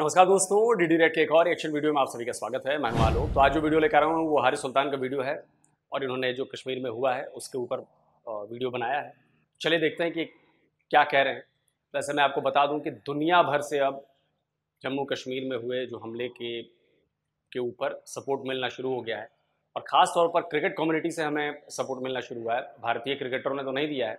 नमस्कार दोस्तों D D के एक और एक्शन वीडियो में आप सभी का स्वागत है मैं मालूम तो आज जो वीडियो लेकर आया हूँ वो हारिस सुल्तान का वीडियो है और इन्होंने जो कश्मीर में हुआ है उसके ऊपर वीडियो बनाया है चलिए देखते हैं कि क्या कह रहे हैं वैसे मैं आपको बता दूं कि दुनिया भर से अब जम्मू कश्मीर में हुए जो हमले के के ऊपर सपोर्ट मिलना शुरू हो गया है और ख़ास तौर पर क्रिकेट कम्युनिटी से हमें सपोर्ट मिलना शुरू हुआ है भारतीय क्रिकेटरों ने तो नहीं दिया है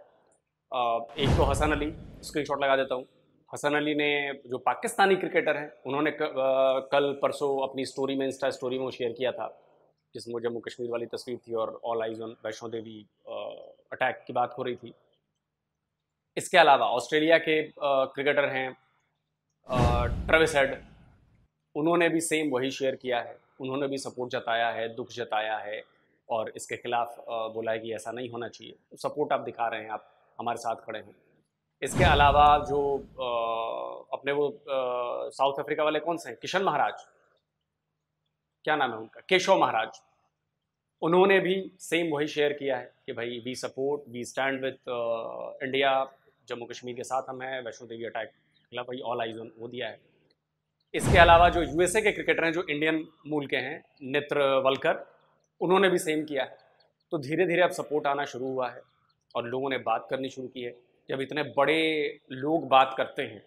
एक तो हसन अली स्क्रीनशॉट लगा देता हूँ हसन अली ने जो पाकिस्तानी क्रिकेटर हैं उन्होंने कल परसों अपनी स्टोरी में इंस्टा स्टोरी में शेयर किया था जिसमें जम्मू कश्मीर वाली तस्वीर थी और all eyes on Vaishno Devi attack की बात हो रही थी इसके अलावा ऑस्ट्रेलिया के क्रिकेटर हैं ट्रेविस हेड उन्होंने भी सेम वही शेयर किया है उन्होंने भी सपोर्ट जताया है दुख जताया है और इसके खिलाफ बोला है कि ऐसा नहीं होना चाहिए सपोर्ट आप दिखा रहे हैं आप हमारे साथ खड़े हैं इसके अलावा जो आ, अपने वो साउथ अफ्रीका वाले कौन से हैं किशन महाराज क्या नाम है उनका केशव महाराज उन्होंने भी सेम वही शेयर किया है कि भाई we support we stand with India Jammu Kashmir के साथ हम हैं वैष्णो देवी अटैक खिलाफ भाई ऑल आइज वो दिया है इसके अलावा जो यूएसए के क्रिकेटर हैं जो इंडियन मूल के हैं नित्र वलकर उन्होंने भी सेम किया है तो धीरे धीरे अब सपोर्ट आना शुरू हुआ है और लोगों ने बात करनी शुरू की है जब इतने बड़े लोग बात करते हैं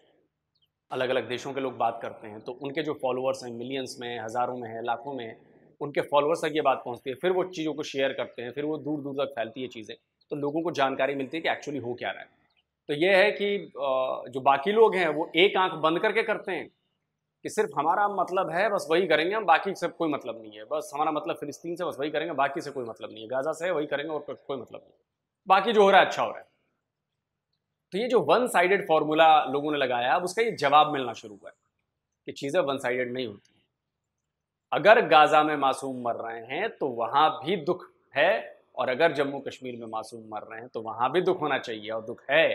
अलग अलग देशों के लोग बात करते हैं तो उनके जो फॉलोअर्स हैं मिलियंस में हज़ारों में है लाखों में है उनके फॉलोअर्स तक ये बात पहुंचती है फिर वो चीज़ों को शेयर करते हैं फिर वो दूर दूर तक फैलती है चीज़ें तो लोगों को जानकारी मिलती है कि एक्चुअली हो क्या रहा है तो ये है कि जो बाकी लोग हैं वो एक आंख बंद करके करते हैं कि सिर्फ हमारा मतलब है बस वही करेंगे हम बाकी से कोई मतलब नहीं है बस हमारा मतलब फिलिस्तीन से बस वही करेंगे बाकी से कोई मतलब नहीं है गाजा से वही करेंगे और कोई मतलब नहीं बाकी जो हो रहा है अच्छा हो रहा है तो ये जो वन साइडेड फार्मूला लोगों ने लगाया अब उसका ये जवाब मिलना शुरू हुआ है कि चीज़ें वन साइडेड नहीं होती अगर गाज़ा में मासूम मर रहे हैं तो वहां भी दुख है और अगर जम्मू कश्मीर में मासूम मर रहे हैं तो वहां भी दुख होना चाहिए और दुख है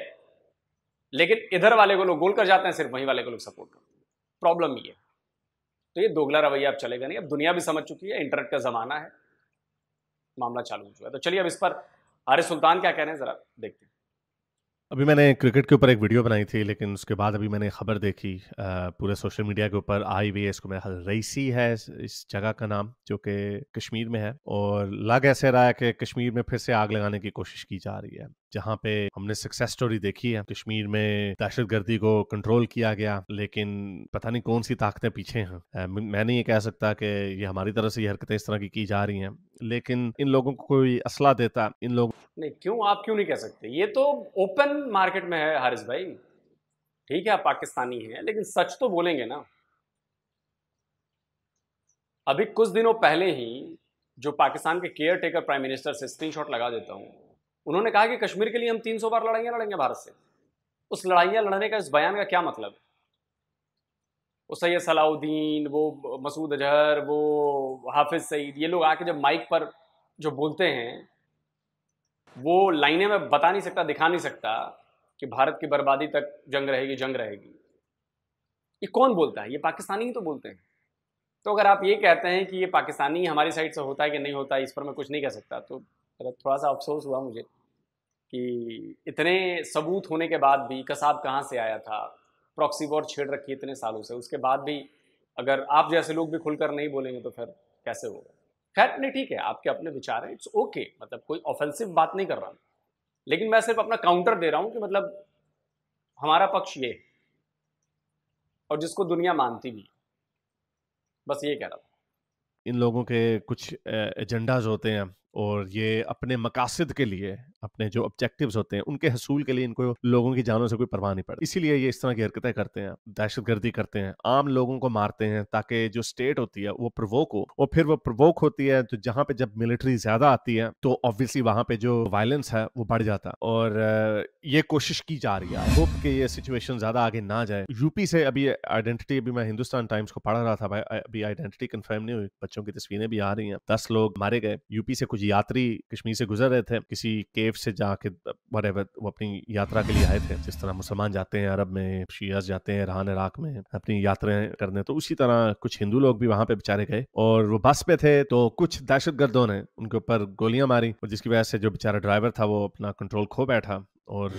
लेकिन इधर वाले को लोग गोल कर जाते हैं सिर्फ वहीं वाले को लोग सपोर्ट करते हैं प्रॉब्लम ये है तो ये दोगला रवैया अब चलेगा नहीं अब दुनिया भी समझ चुकी है इंटरनेट का ज़माना है मामला चालू हो चुका है तो चलिए अब इस पर आर्य सुल्तान क्या कह रहे हैं ज़रा देखते हैं अभी मैंने क्रिकेट के ऊपर एक वीडियो बनाई थी लेकिन उसके बाद अभी मैंने खबर देखी पूरे सोशल मीडिया के ऊपर आई हुई है इसको मेरा रईसी है इस जगह का नाम जो कि कश्मीर में है और लग ऐसे रहा है कि कश्मीर में फिर से आग लगाने की कोशिश की जा रही है जहाँ पे हमने सक्सेस स्टोरी देखी है कश्मीर में दहशत गर्दी को कंट्रोल किया गया लेकिन पता नहीं कौन सी ताकतें पीछे हैं मैं नहीं ये कह सकता कि ये हमारी तरफ से ये हरकतें इस तरह की की जा रही हैं लेकिन इन लोगों को कोई असला देता इन लोगों नहीं क्यों आप क्यों नहीं कह सकते ये तो ओपन मार्केट में है हारिस भाई ठीक है आप पाकिस्तानी हैं लेकिन सच तो बोलेंगे ना अभी कुछ दिनों पहले ही जो पाकिस्तान के केयर टेकर प्राइम मिनिस्टर से स्क्रीनशॉट लगा देता हूँ उन्होंने कहा कि कश्मीर के लिए हम 300 बार लड़ाइयां लड़ेंगे भारत से उस लड़ाइयां लड़ने का इस बयान का क्या मतलब है वो सैयद सलाउद्दीन वो मसूद अजहर वो हाफिज सईद ये लोग आके जब माइक पर जो बोलते हैं वो लाइनें में बता नहीं सकता दिखा नहीं सकता कि भारत की बर्बादी तक जंग रहेगी जंग रहेगी ये कौन बोलता है ये पाकिस्तानी ही तो बोलते हैं तो अगर आप ये कहते हैं कि ये पाकिस्तानी हमारी साइड से होता है कि नहीं होता है इस पर मैं कुछ नहीं कह सकता तो मतलब थोड़ा सा अफसोस हुआ मुझे कि इतने सबूत होने के बाद भी कसाब कहाँ से आया था प्रॉक्सी वॉर छेड़ रखी इतने सालों से उसके बाद भी अगर आप जैसे लोग भी खुलकर नहीं बोलेंगे तो फिर कैसे होगा खैर नहीं ठीक है आपके अपने विचार हैं इट्स ओके मतलब कोई ऑफेंसिव बात नहीं कर रहा लेकिन मैं सिर्फ अपना काउंटर दे रहा हूँ कि मतलब हमारा पक्ष ये है और जिसको दुनिया मानती भी बस ये कह रहा था इन लोगों के कुछ एजेंडाज होते हैं और ये अपने मकासद के लिए अपने जो ऑब्जेक्टिव्स होते हैं उनके हसूल के लिए इनको लोगों की जानों से कोई परवाह नहीं पड़ती इसीलिए ये इस तरह की हरकतें करते हैं दहशत गर्दी करते हैं आम लोगों को मारते हैं ताकि जो स्टेट होती है वो प्रवोक हो और फिर वो प्रवोक होती है तो जहाँ पे जब मिलिट्री ज्यादा आती है तो ऑब्वियसली वहाँ पे जो वायलेंस है वो बढ़ जाता है और ये कोशिश की जा रही है होप के ये सिचुएशन ज्यादा आगे ना जाए यूपी से अभी आइडेंटिटी अभी मैं हिंदुस्तान टाइम्स को पढ़ रहा था भाई अभी आइडेंटिटी कन्फर्म नहीं हुई बच्चों की तस्वीरें भी आ रही हैं दस लोग मारे गए यूपी से कुछ कुछ यात्री कश्मीर से गुजर रहे थे किसी केव से जाके बड़े वो अपनी यात्रा के लिए आए थे जिस तरह मुसलमान जाते हैं अरब में शिया जाते हैं रहान इराक में अपनी यात्राएं करने तो उसी तरह कुछ हिंदू लोग भी वहां पे बेचारे गए और वो बस पे थे तो कुछ दहशत ने उनके ऊपर गोलियां मारी और जिसकी वजह से जो बेचारा ड्राइवर था वो अपना कंट्रोल खो बैठा और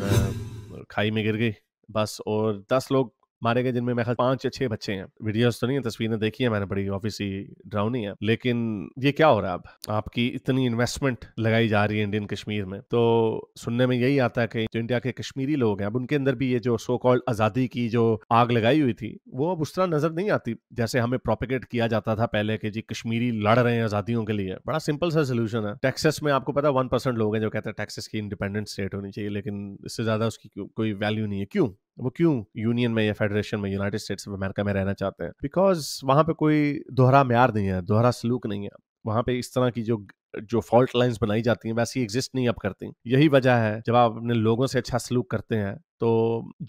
खाई में गिर गई बस और दस लोग मारे गए जिनमें मेरे ख्याल पांच या छह बच्चे हैं वीडियोस तो नहीं है तस्वीरें देखी है मैंने बड़ी ऑफिसी ड्राउनी है लेकिन ये क्या हो रहा है अब आपकी इतनी इन्वेस्टमेंट लगाई जा रही है इंडियन कश्मीर में तो सुनने में यही आता है कि जो इंडिया के कश्मीरी लोग हैं अब उनके अंदर भी ये जो सो कॉल्ड आज़ादी की जो आग लगाई हुई थी वो अब उस तरह नजर नहीं आती जैसे हमें प्रोपिकेट किया जाता था पहले कि जी कश्मीरी लड़ रहे हैं आज़ादियों के लिए बड़ा सिंपल सा सोल्यूशन है टेक्सस में आपको पता वन परसेंट लोग हैं जो कहते हैं टेक्सस की इंडिपेंडेंट स्टेट होनी चाहिए लेकिन इससे ज़्यादा उसकी कोई वैल्यू नहीं है क्यों वो क्यों यूनियन में या फेडरेशन में यूनाइटेड स्टेट्स ऑफ अमेरिका में रहना चाहते हैं बिकॉज वहाँ पे कोई दोहरा म्यार नहीं है दोहरा सलूक नहीं है वहाँ पे इस तरह की जो जो फॉल्ट लाइंस बनाई जाती हैं वैसी एग्जिस्ट नहीं अब करती यही वजह है जब आप अपने लोगों से अच्छा सलूक करते हैं तो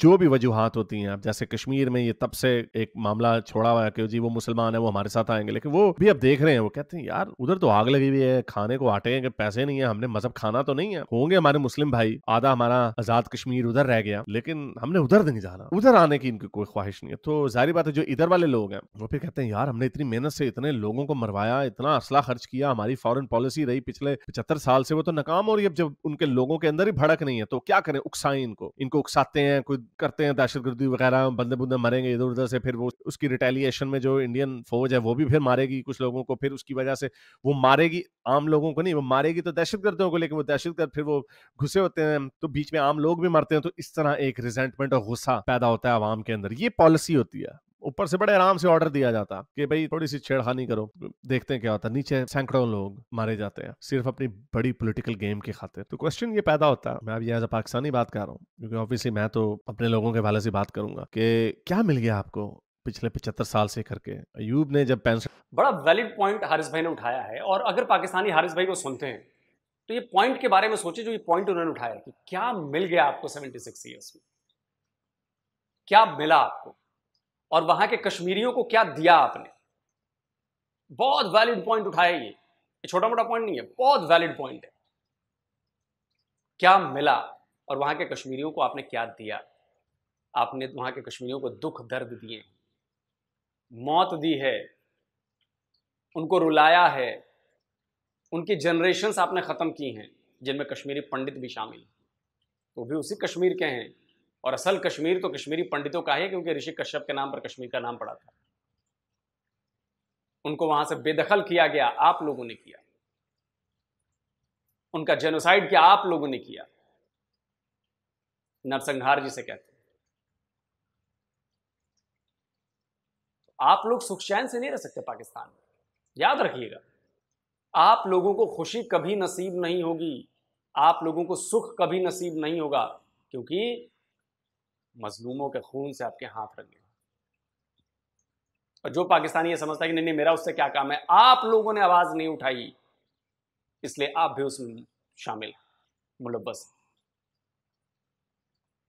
जो भी वजूहत होती हैं अब जैसे कश्मीर में ये तब से एक मामला छोड़ा हुआ है कि जी वो मुसलमान है वो हमारे साथ आएंगे लेकिन वो भी अब देख रहे हैं वो कहते हैं यार उधर तो आग लगी हुई है खाने को आटे कि पैसे नहीं है हमने मजहब खाना तो नहीं है होंगे हमारे मुस्लिम भाई आधा हमारा आजाद कश्मीर उधर रह गया लेकिन हमने उधर नहीं जाना उधर आने की इनकी कोई ख्वाहिश नहीं है तो जारी बात है जो इधर वाले लोग हैं वो फिर कहते हैं यार हमने इतनी मेहनत से इतने लोगों को मरवाया इतना असला खर्च किया हमारी फॉरन पॉलिसी रही पिछले पचहत्तर साल से वो तो नाकाम हो रही है जब उनके लोगों के अंदर ही भड़क नहीं है तो क्या करें उकसाएं इनको इनको उकसा खाते हैं कोई करते हैं दहशत गर्दी वगैरह बंदे बुंदे मरेंगे इधर उधर से फिर वो उसकी रिटेलिएशन में जो इंडियन फौज है वो भी फिर मारेगी कुछ लोगों को फिर उसकी वजह से वो मारेगी आम लोगों को नहीं वो मारेगी तो दहशत गर्दों को लेकिन वो दहशत गर्द फिर वो घुसे होते हैं तो बीच में आम लोग भी मरते हैं तो इस तरह एक रिजेंटमेंट और गुस्सा पैदा होता है आवाम के अंदर ये पॉलिसी होती है ऊपर से बड़े आराम से ऑर्डर दिया जाता कि भाई थोड़ी सी छेड़खानी करो देखते हैं क्या होता नीचे सैकड़ों लोग मारे जाते हैं सिर्फ अपनी बड़ी पोलिटिकल गेम के खातिर तो क्वेश्चन ये पैदा होता है मैं एज यहाँ पाकिस्तानी बात कर रहा हूँ क्योंकि ऑब्वियसली मैं तो अपने लोगों के हवाले से बात करूंगा कि क्या मिल गया आपको पिछले पचहत्तर साल से करके अयूब ने जब पेंशन बड़ा वैलिड पॉइंट हारिस भाई ने उठाया है और अगर पाकिस्तानी हारिस भाई को सुनते हैं तो ये पॉइंट के बारे में सोचे जो ये पॉइंट उन्होंने उठाया कि क्या मिल गया आपको सेवेंटी सिक्स ईयर्स में क्या मिला आपको और वहां के कश्मीरियों को क्या दिया आपने बहुत वैलिड पॉइंट उठाया ये छोटा मोटा पॉइंट नहीं है बहुत वैलिड पॉइंट है क्या मिला और वहां के कश्मीरियों को आपने क्या दिया आपने वहां के कश्मीरियों को दुख दर्द दिए मौत दी है उनको रुलाया है उनकी जनरेशन आपने ख़त्म की हैं जिनमें कश्मीरी पंडित भी शामिल हैं वो भी उसी कश्मीर के हैं और असल कश्मीर तो कश्मीरी पंडितों का है क्योंकि ऋषि कश्यप के नाम पर कश्मीर का नाम पड़ा था उनको वहां से बेदखल किया गया आप लोगों ने किया उनका जेनोसाइड किया आप लोगों ने किया नरसंहार जी से कहते आप लोग सुख चैन से नहीं रह सकते पाकिस्तान में याद रखिएगा आप लोगों को खुशी कभी नसीब नहीं होगी आप लोगों को सुख कभी नसीब नहीं होगा क्योंकि मजलूमों के खून से आपके हाथ रंगे और जो पाकिस्तानी ये समझता है कि नहीं नहीं मेरा उससे क्या काम है आप लोगों ने आवाज़ नहीं उठाई इसलिए आप भी उसमें शामिल मुलबस हैं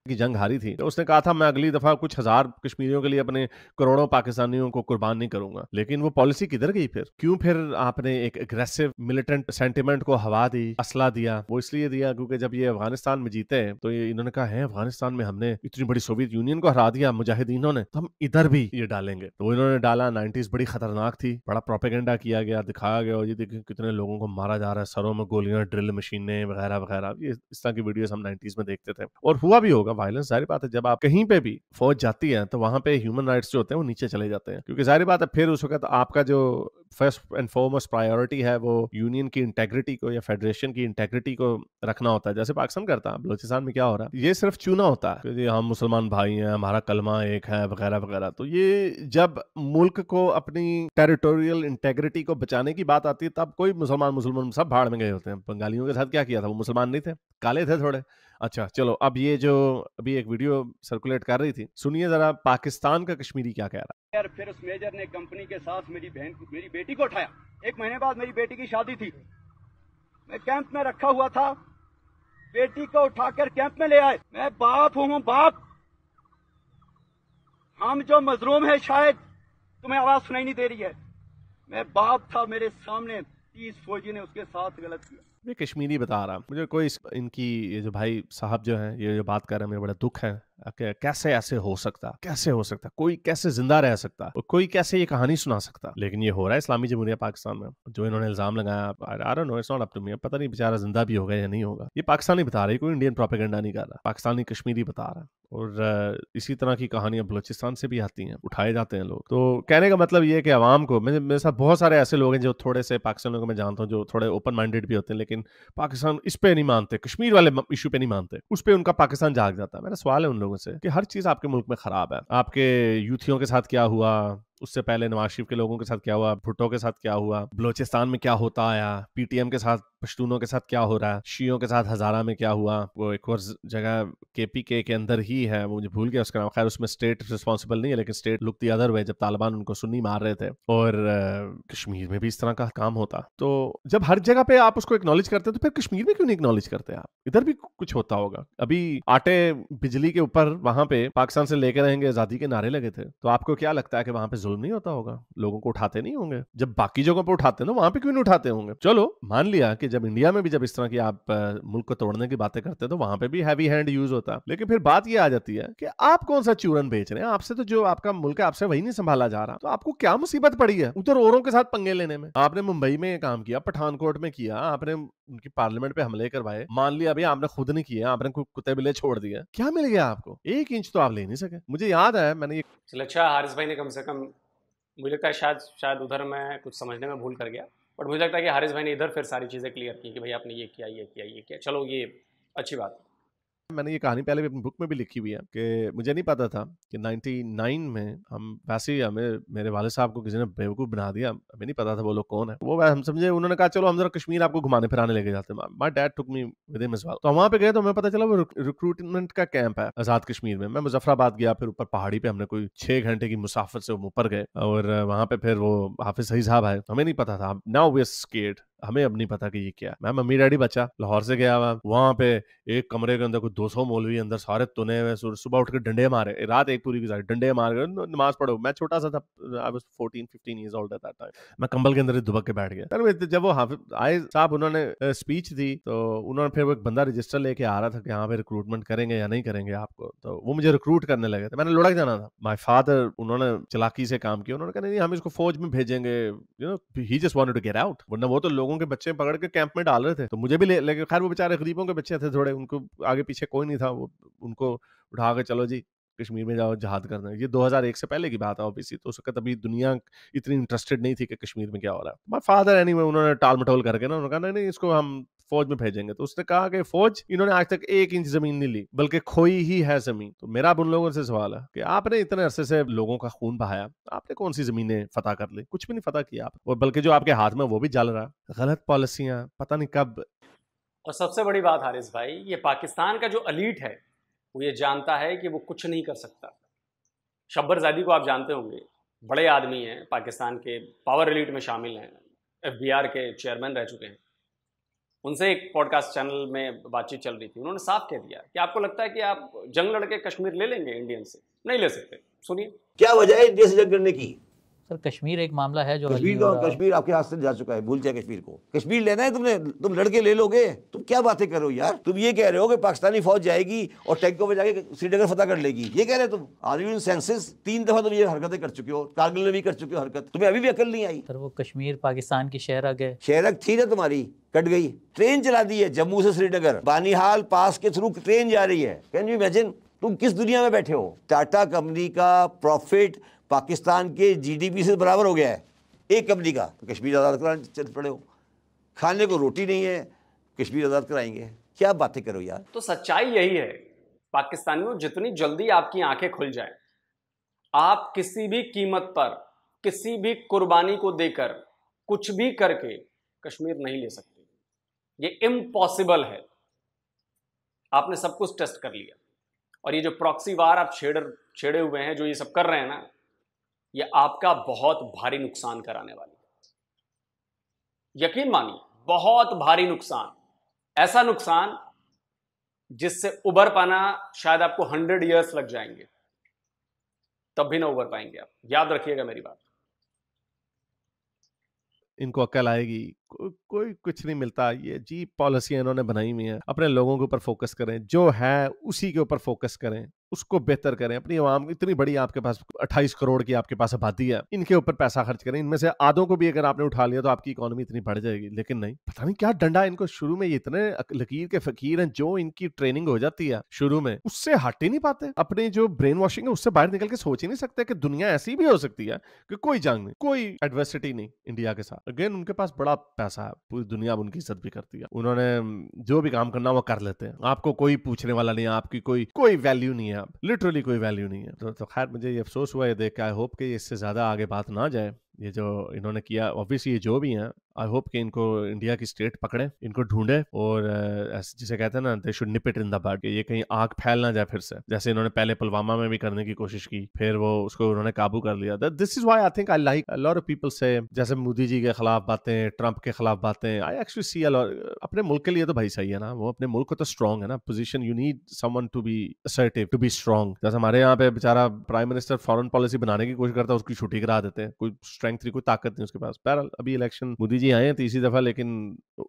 की जंग हारी थी तो उसने कहा था मैं अगली दफा कुछ हजार कश्मीरियों के लिए अपने करोड़ों पाकिस्तानियों को कुर्बान नहीं करूंगा लेकिन वो पॉलिसी किधर गई फिर क्यों फिर आपने एक अग्रेसिव मिलिटेंट सेंटिमेंट को हवा दी असला दिया वो इसलिए दिया क्योंकि जब ये अफगानिस्तान में जीते तो ये इन्होंने कहा है अफगानिस्तान में हमने इतनी बड़ी सोवियत यूनियन को हरा दिया मुजाहिदीनों ने तो हम इधर भी ये डालेंगे तो इन्होंने डाला नाइन्टीज बड़ी खतरनाक थी बड़ा प्रोपेगेंडा किया गया दिखाया गया और ये देखिए कितने लोगों को मारा जा रहा है सरों में गोलियां ड्रिल मशीनें वगैरह वगैरह ये इस तरह की वीडियो हम नाइन्टीज में देखते थे और हुआ भी होगा ऑफ वायलेंस सारी बात है जब आप कहीं पे भी फौज जाती है तो वहां पे ह्यूमन राइट्स जो होते हैं वो नीचे चले जाते हैं क्योंकि सारी बात है फिर उस वक्त आपका जो फर्स्ट एंड फॉरमोस्ट प्रायोरिटी है वो यूनियन की इंटेग्रिटी को या फेडरेशन की इंटेग्रिटी को रखना होता है जैसे पाकिस्तान करता है बलोचिस्तान में क्या हो रहा है ये सिर्फ चूना होता है क्योंकि हम मुसलमान भाई हैं हमारा कलमा एक है वगैरह वगैरह तो ये जब मुल्क को अपनी टेरिटोरियल इंटेग्रिटी को बचाने की बात आती है तब कोई मुसलमान मुसलमान सब भाड़ में गए होते हैं बंगालियों के साथ क्या किया था वो मुसलमान नहीं थे काले थे थोड़े अच्छा चलो अब ये जो अभी एक वीडियो सर्कुलेट कर रही थी सुनिए जरा पाकिस्तान का कश्मीरी क्या कह रहा यार फिर उस मेजर ने कंपनी के साथ मेरी बहन मेरी बेटी को उठाया एक महीने बाद मेरी बेटी की शादी थी मैं कैंप में रखा हुआ था बेटी को उठाकर कैंप में ले आए मैं बाप हूं बाप हम जो मजरूम है शायद तुम्हें आवाज सुनाई नहीं दे रही है मैं बाप था मेरे सामने तीस फौजी ने उसके साथ गलत किया मैं कश्मीरी बता रहा मुझे कोई इनकी ये जो भाई साहब जो हैं ये जो बात कर रहे हैं मेरे बड़ा दुख है कैसे ऐसे हो सकता कैसे हो सकता कोई कैसे जिंदा रह सकता कोई कैसे ये कहानी सुना सकता लेकिन ये हो रहा है इस्लामी जमहूरिया पाकिस्तान में जो इन्होंने इल्जाम लगाया नॉट अप टू मी पता नहीं बेचारा जिंदा भी होगा या नहीं होगा ये पाकिस्तानी बता रही कोई इंडियन प्रोपेगेंडा नहीं कर रहा पाकिस्तानी कश्मीरी बता रहा है और इसी तरह की कहानियां बलोचिस्तान से भी आती हैं उठाए जाते हैं लोग तो कहने का मतलब ये है कि आवाम को मेरे मेरे साथ बहुत सारे ऐसे लोग हैं जो थोड़े से पाकिस्तानियों को मैं जानता हूँ जो थोड़े ओपन माइंडेड भी होते हैं लेकिन पाकिस्तान इस पर नहीं मानते कश्मीर वाले इशू पे नहीं मानते उस पर उनका पाकिस्तान जाग जाता है मेरा सवाल है उन लोगों लोगों से कि हर चीज आपके मुल्क में खराब है आपके यूथियों के साथ क्या हुआ उससे पहले नवाज शरीफ के लोगों के साथ क्या हुआ भुट्टो के साथ क्या हुआ बलोचिस्तान में क्या होता आया पीटीएम के साथ पश्तूनों के साथ क्या हो रहा है शीयों के साथ हजारा में क्या हुआ वो एक और जगह केपीके के अंदर ही है वो मुझे भूल गया उसका नाम खैर उसमें स्टेट रिस्पॉन्सिबल नहीं है लेकिन state look the other way जब तालिबान उनको सुन्नी मार रहे थे और कश्मीर में भी इस तरह का काम होता तो जब हर जगह पे आप उसको एक्नोलेज करते तो फिर कश्मीर में क्यों नहीं एक्नोलेज करते आप इधर भी कुछ होता होगा अभी आटे बिजली के ऊपर वहां पे पाकिस्तान से लेके रहेंगे आजादी के नारे लगे थे तो आपको क्या लगता है कि वहां पे जुल्म नहीं होता होगा लोगों को उठाते नहीं होंगे जब बाकी जगहों पर उठाते हैं ना वहां पर क्यों नहीं उठाते होंगे चलो मान लिया कि जब इंडिया में भी जब इस तरह की आप मुल्क को तोड़ने की बातें करते हैं तो वहां पर भी हैवी हैंड यूज होता है लेकिन फिर बात यह आ जाती है कि आप कौन सा चूरन बेच रहे हैं आपसे तो जो आपका मुल्क है आपसे वही नहीं संभाला जा रहा तो आपको क्या मुसीबत पड़ी है उधर औरों के साथ पंगे लेने में आपने मुंबई में काम किया पठानकोट में किया आपने उनकी पार्लियामेंट पे हमले करवाए मान लिया अभी आपने खुद नहीं किया आपने कुत्ते बिले छोड़ दिया क्या मिल गया आपको एक इंच तो आप ले नहीं सके मुझे याद है मैंने ये चलो अच्छा हारिस भाई ने कम से कम मुझे लगता है शायद शायद उधर मैं कुछ समझने में भूल कर गया बट मुझे लगता है कि हारिस भाई ने इधर फिर सारी चीज़ें क्लियर की कि भाई आपने ये किया ये किया ये किया चलो ये अच्छी बात है मैंने ये कहानी पहले भी अपनी बुक में भी लिखी हुई है कि मुझे नहीं पता था कि 99 में हम वैसे ही हमें मेरे वाले साहब को किसी ने बेवकूफ़ बना दिया हमें नहीं पता था वो लोग कौन है वो हम समझे उन्होंने कहा चलो हम जरा कश्मीर आपको घुमाने फिराने लेके जाते हैं my dad took me with him is तो वहाँ पे गए तो हमें पता चला वो रिक्रूटमेंट का कैंप है आज़ाद कश्मीर में मैं मुजफ्फराबाद गया फिर ऊपर पहाड़ी पे हमने कोई छह घंटे की मुसाफत से ऊपर गए और वहाँ पे फिर वो हाफिज सही साहब आए हमें नहीं पता था नाउ वी आर स्केट हमें अब नहीं पता कि ये क्या मैं मम्मी डैडी बचा लाहौर से गया हुआ वहां पे एक कमरे के अंदर कोई दो सौ मोलवी अंदर सारे तुने हुए सुबह उठ के डंडे मारे रात एक पूरी गुजारी डंडे मार कर नमाज पढ़ो मैं छोटा सा था I was 14 old at that time मैं कंबल के अंदर दुबक के बैठ गया जब वो आए साहब उन्होंने स्पीच दी तो उन्होंने फिर वो एक बंदा रजिस्टर लेके आ रहा था कि यहाँ पे रिक्रूटमेंट करेंगे या नहीं करेंगे आपको तो वो मुझे रिक्रूट करने लगे थे मैंने लुढ़क जाना था माई फादर उन्होंने चलाकी से काम किया उन्होंने कहा नहीं हम इसको फौज में भेजेंगे you know he just wanted to get out वरना वो तो लोगों लोगों के बच्चे पकड़ के कैंप में डाल रहे थे तो मुझे भी ले लेकिन खैर वो बेचारे गरीबों के बच्चे थे थोड़े उनको आगे पीछे कोई नहीं था वो उनको उठा के चलो जी कश्मीर में जाओ जहाद करना ये 2001 से पहले की बात है ऑब्वियसली तो उस वक्त अभी दुनिया इतनी इंटरेस्टेड नहीं थी कि कश्मीर में क्या हो रहा है माई फादर एनी anyway, उन्होंने टाल मटोल करके ना उन्होंने कहा नहीं नहीं इसको हम फौज में भेजेंगे तो उसने कहा कि फौज इन्होंने आज तक एक इंच जमीन नहीं ली बल्कि खोई ही है जमीन तो मेरा उन लोगों से सवाल है कि आपने इतने अरसे से लोगों का खून बहाया आपने कौन सी जमीनें फतह कर ली कुछ भी नहीं फतह किया आप और बल्कि जो आपके हाथ में वो भी जल रहा गलत पॉलिसियां पता नहीं कब और सबसे बड़ी बात हारिस भाई ये पाकिस्तान का जो अलीट है वो ये जानता है कि वो कुछ नहीं कर सकता शब्बर जादी को आप जानते होंगे बड़े आदमी हैं पाकिस्तान के पावर अलीट में शामिल हैं एफ के चेयरमैन रह चुके हैं उनसे एक पॉडकास्ट चैनल में बातचीत चल रही थी उन्होंने साफ कह दिया कि आपको लगता है कि आप जंग लड़के कश्मीर ले लेंगे इंडियन से नहीं ले सकते सुनिए क्या वजह है इंडिया से जंग लड़ने की सर कश्मीर एक मामला है जो कश्मीर का तो कश्मीर आपके हाथ से जा चुका है भूल जाए कश्मीर को कश्मीर लेना है तुमने तुम लड़के ले लोगे तुम क्या बातें करो यार तुम ये कह रहे हो कि पाकिस्तानी फौज जाएगी और टैंकों में जाके श्रीनगर फतह कर लेगी ये कह रहे हो तुम आर्मी सेंसेस तीन दफा तुम ये हरकतें कर चुके हो कारगिल में भी कर चुके हो हरकत तुम्हें अभी भी अकल नहीं आई सर वो कश्मीर पाकिस्तान की शहरग है शहरग थी ना तुम्हारी कट गई ट्रेन चला दी है जम्मू से श्रीनगर बानिहाल पास के थ्रू ट्रेन जा रही है कैन यू इमेजिन तुम किस दुनिया में बैठे हो टाटा कंपनी का प्रॉफिट पाकिस्तान के जीडीपी से बराबर हो गया है एक कंपनी का तो कश्मीर आज़ाद कराने चल पड़े हो खाने को रोटी नहीं है कश्मीर आज़ाद कराएंगे क्या बातें करो यार तो सच्चाई यही है पाकिस्तानियों जितनी जल्दी आपकी आंखें खुल जाए आप किसी भी कीमत पर किसी भी कुर्बानी को देकर कुछ भी करके कश्मीर नहीं ले सकते ये इम्पॉसिबल है आपने सब कुछ टेस्ट कर लिया और ये जो प्रॉक्सी वार आप छेड़ छेड़े हुए हैं जो ये सब कर रहे हैं ना ये आपका बहुत भारी नुकसान कराने वाली है यकीन मानिए बहुत भारी नुकसान ऐसा नुकसान जिससे उबर पाना शायद आपको हंड्रेड ईयर्स लग जाएंगे तब भी ना उबर पाएंगे आप याद रखिएगा मेरी बात इनको अकल आएगी कोई कुछ नहीं मिलता ये जी पॉलिसियाँ इन्होंने बनाई हुई हैं अपने लोगों के ऊपर फोकस करें जो है उसी के ऊपर फोकस करें उसको बेहतर करें अपनी आवाम इतनी बड़ी आपके पास 28 करोड़ की आपके पास आबादी है इनके ऊपर पैसा खर्च करें इनमें से आधों को भी अगर आपने उठा लिया तो आपकी इकोनॉमी इतनी बढ़ जाएगी लेकिन नहीं पता नहीं क्या डंडा इनको शुरू में इतने लकीर के फकीर हैं जो इनकी ट्रेनिंग हो जाती है शुरू में उससे हट ही नहीं पाते अपने जो ब्रेन वॉशिंग है उससे बाहर निकल के सोच ही नहीं सकते कि दुनिया ऐसी भी हो सकती है कि कोई जंग नहीं कोई एडवर्सिटी नहीं इंडिया के साथ अगेन उनके पास बड़ा छोटा सा पूरी दुनिया उनकी इज्जत भी करती है उन्होंने जो भी काम करना वो कर लेते हैं आपको कोई पूछने वाला नहीं है आपकी कोई कोई वैल्यू नहीं है आप लिटरली कोई वैल्यू नहीं है तो, तो खैर मुझे ये अफसोस हुआ ये देख के आई होप कि इससे ज्यादा आगे बात ना जाए ये जो इन्होंने किया ऑब्वियसली ये जो भी हैं आई होप कि इनको इंडिया की स्टेट पकड़े इनको ढूंढे और जिसे कहते हैं ना they should nip it in the bud ये कहीं आग फैल ना जाए फिर से जैसे इन्होंने पहले पुलवामा में भी करने की कोशिश की फिर वो उसको उन्होंने काबू कर लिया this is why I think I like lot of people से जैसे मोदी जी के खिलाफ बातें ट्रंप के खिलाफ बातें आई एक्चुअली सी अपने मुल्क के लिए तो भाई सही है ना वो अपने मुल्क को तो स्ट्रांग है ना position you need someone to be assertive to be strong जैसे हमारे यहाँ पे बेचारा प्राइम मिनिस्टर फॉरन पॉलिसी बनाने की कोशिश करता है उसकी छुट्टी करा देते हैं कोई स्ट्रेंथ थ्री कोई ताकत नहीं उसके पास बहरहाल अभी इलेक्शन मोदी जी आए हैं तीसरी दफा लेकिन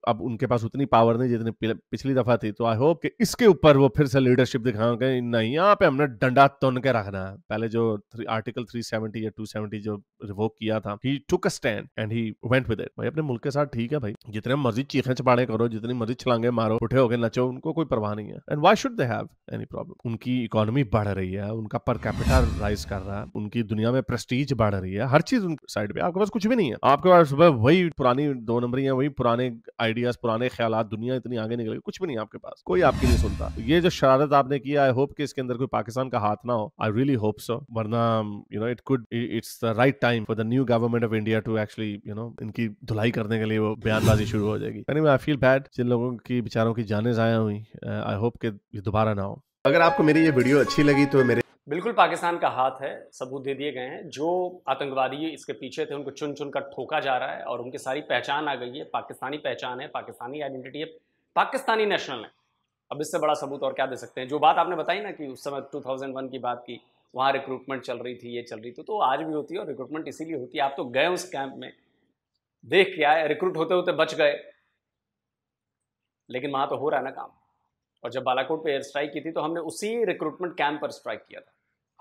अब उनके पास उतनी पावर नहीं जितनी पिछली दफा थी तो आई होप कि इसके ऊपर वो फिर से लीडरशिप दिखाएंगे नहीं यहाँ पे हमने डंडा तुन के रखना है पहले जो आर्टिकल थ्री सेवेंटी या टू सेवेंटी जो रिवोक किया था he took a stand and he went with it भाई अपने मुल्क के साथ ठीक है भाई जितने मर्जी चीखे चपाड़े करो जितनी मर्जी छलांगे मारो उठे हो गए नचो उनको कोई परवाह नहीं है and why should they have any problem उनकी इकोनॉमी बढ़ रही है उनका पर कैपिटल राइज कर रहा है उनकी दुनिया में प्रेस्टीज बढ़ रही है हर चीज उनकी साइड पे आपके पास कुछ भी नहीं है आपके पास सुबह वही पुरानी दो नंबर है वही पुराने आइडियाज पुराने ख्याल दुनिया इतनी आगे निकल गई कुछ भी नहीं आपके पास कोई आपकी नहीं सुनता ये जो शरारत आपने की आई होप कि इसके अंदर कोई पाकिस्तान का हाथ ना हो आई रियली होप सो वरना you know it could it's the right time for the new government of India to actually you know इनकी धुलाई करने के लिए वो बयानबाजी शुरू हो जाएगी यानी आई फील बैड जिन लोगों की बेचारों की जाने जाया हुई आई uh, होप कि दोबारा ना हो अगर आपको मेरी ये वीडियो अच्छी लगी तो मेरे बिल्कुल पाकिस्तान का हाथ है सबूत दे दिए गए हैं जो आतंकवादी इसके पीछे थे उनको चुन चुन कर ठोका जा रहा है और उनकी सारी पहचान आ गई है पाकिस्तानी पहचान है पाकिस्तानी आइडेंटिटी है पाकिस्तानी नेशनल है अब इससे बड़ा सबूत और क्या दे सकते हैं जो बात आपने बताई ना कि उस समय 2001 की बात की वहाँ रिक्रूटमेंट चल रही थी ये चल रही थी तो आज भी होती है और रिक्रूटमेंट इसीलिए होती है आप तो गए उस कैंप में देख के आए रिक्रूट होते होते बच गए लेकिन वहाँ तो हो रहा है ना काम और जब बालाकोट पे एयर स्ट्राइक की थी तो हमने उसी रिक्रूटमेंट कैंप पर स्ट्राइक किया था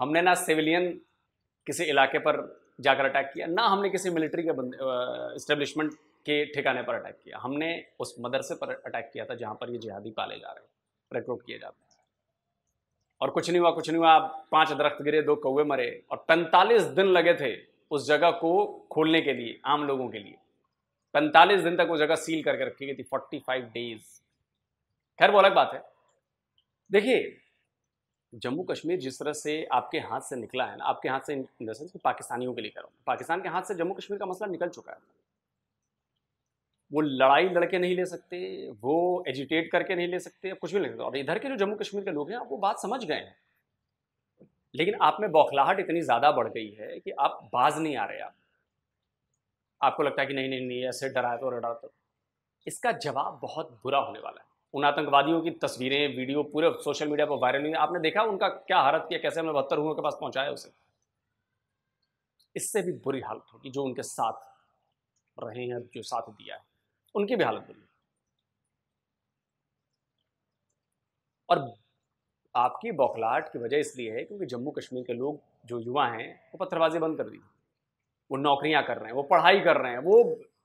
हमने ना सिविलियन किसी इलाके पर जाकर अटैक किया ना हमने किसी मिलिट्री के इस्टेब्लिशमेंट के ठिकाने पर अटैक किया हमने उस मदरसे पर अटैक किया था जहाँ पर ये जिहादी पाले जा रहे हैं रिक्रूट किए जाते हैं और कुछ नहीं हुआ कुछ नहीं हुआ पांच दरख्त गिरे दो कौए मरे और पैंतालीस दिन लगे थे उस जगह को खोलने के लिए आम लोगों के लिए पैंतालीस दिन तक वो जगह सील करके रखी गई थी फोर्टी फाइव डेज खैर वो अलग बात है देखिए जम्मू कश्मीर जिस तरह से आपके हाथ से निकला है ना आपके हाथ से इन द सेंस पाकिस्तानियों के लिए करो पाकिस्तान के हाथ से जम्मू कश्मीर का मसला निकल चुका है वो लड़ाई लड़के नहीं ले सकते वो एजिटेट करके नहीं ले सकते कुछ भी नहीं सकते और इधर के जो जम्मू कश्मीर के लोग हैं वो बात समझ गए हैं लेकिन आप में बौखलाहट इतनी ज़्यादा बढ़ गई है कि आप बाज नहीं आ रहे आप आपको लगता है कि नहीं नहीं नहीं ऐसे डरा तो डरा तो इसका जवाब बहुत बुरा होने वाला है उन आतंकवादियों की तस्वीरें वीडियो पूरे सोशल मीडिया पर वायरल हुई आपने देखा उनका क्या हालत किया कैसे हमने बहत्तर हुओं के पास पहुंचाया उसे इससे भी बुरी हालत होगी जो उनके साथ रहे हैं जो साथ दिया है उनकी भी हालत बुरी और आपकी बौखलाहट की वजह इसलिए है क्योंकि जम्मू कश्मीर के लोग जो युवा हैं वो पत्थरबाजी बंद कर दी वो नौकरियां कर रहे हैं वो पढ़ाई कर रहे हैं वो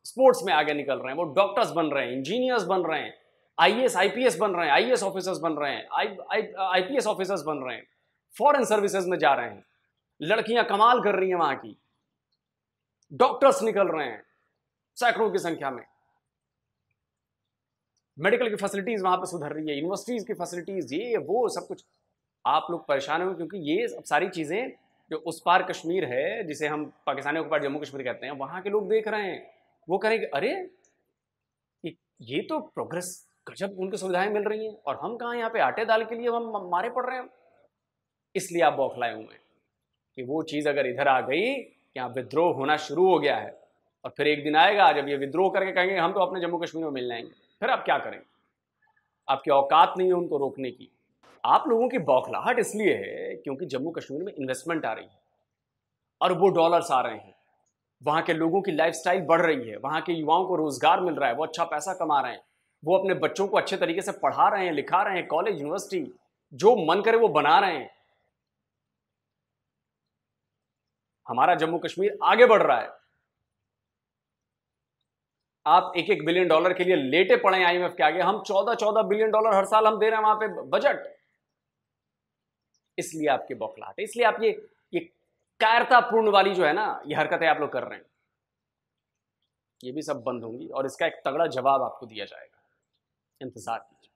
स्पोर्ट्स में आगे निकल रहे हैं वो डॉक्टर्स बन रहे हैं इंजीनियर्स बन रहे हैं आईएएस आईपीएस बन रहे हैं आईएएस ऑफिसर्स बन रहे हैं आईपीएस ऑफिसर्स बन रहे हैं फॉरेन सर्विसेज में जा रहे हैं लड़कियां कमाल कर रही हैं वहां की डॉक्टर्स निकल रहे हैं सैकड़ों की संख्या में मेडिकल की फैसिलिटीज वहां पर सुधर रही है यूनिवर्सिटीज की फैसिलिटीज ये वो सब कुछ आप लोग परेशान हो क्योंकि ये सब सारी चीजें जो उस पार कश्मीर है जिसे हम के पार जम्मू कश्मीर कहते हैं वहां के लोग देख रहे हैं वो कहेंगे अरे ये तो प्रोग्रेस गजब उनको सुविधाएं मिल रही हैं और हम कहाँ यहाँ पे आटे दाल के लिए हम मारे पड़ रहे हैं इसलिए आप बौखलाए हुए हैं कि वो चीज़ अगर इधर आ गई कि यहाँ विद्रोह होना शुरू हो गया है और फिर एक दिन आएगा जब ये विद्रोह करके कहेंगे हम तो अपने जम्मू कश्मीर में मिल जाएंगे फिर आप क्या करेंगे आपकी औकात नहीं है उनको रोकने की आप लोगों की बौखलाहट इसलिए है क्योंकि जम्मू कश्मीर में इन्वेस्टमेंट आ रही है और वो डॉलर्स आ रहे हैं वहाँ के लोगों की लाइफस्टाइल बढ़ रही है वहाँ के युवाओं को रोजगार मिल रहा है वो अच्छा पैसा कमा रहे हैं वो अपने बच्चों को अच्छे तरीके से पढ़ा रहे हैं लिखा रहे हैं कॉलेज यूनिवर्सिटी जो मन करे वो बना रहे हैं हमारा जम्मू कश्मीर आगे बढ़ रहा है आप एक एक बिलियन डॉलर के लिए लेटे पड़े आईएमएफ के आगे हम चौदह चौदह बिलियन डॉलर हर साल हम दे रहे हैं वहां पे बजट इसलिए आपके बौखलाहट है इसलिए आप ये ये कायरतापूर्ण वाली जो है ना ये हरकतें आप लोग कर रहे हैं ये भी सब बंद होंगी और इसका एक तगड़ा जवाब आपको दिया जाएगा इंतजार कीजिए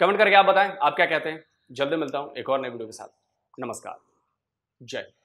कमेंट करके आप बताएं आप क्या कहते हैं जल्दी मिलता हूं एक और नए वीडियो के साथ नमस्कार जय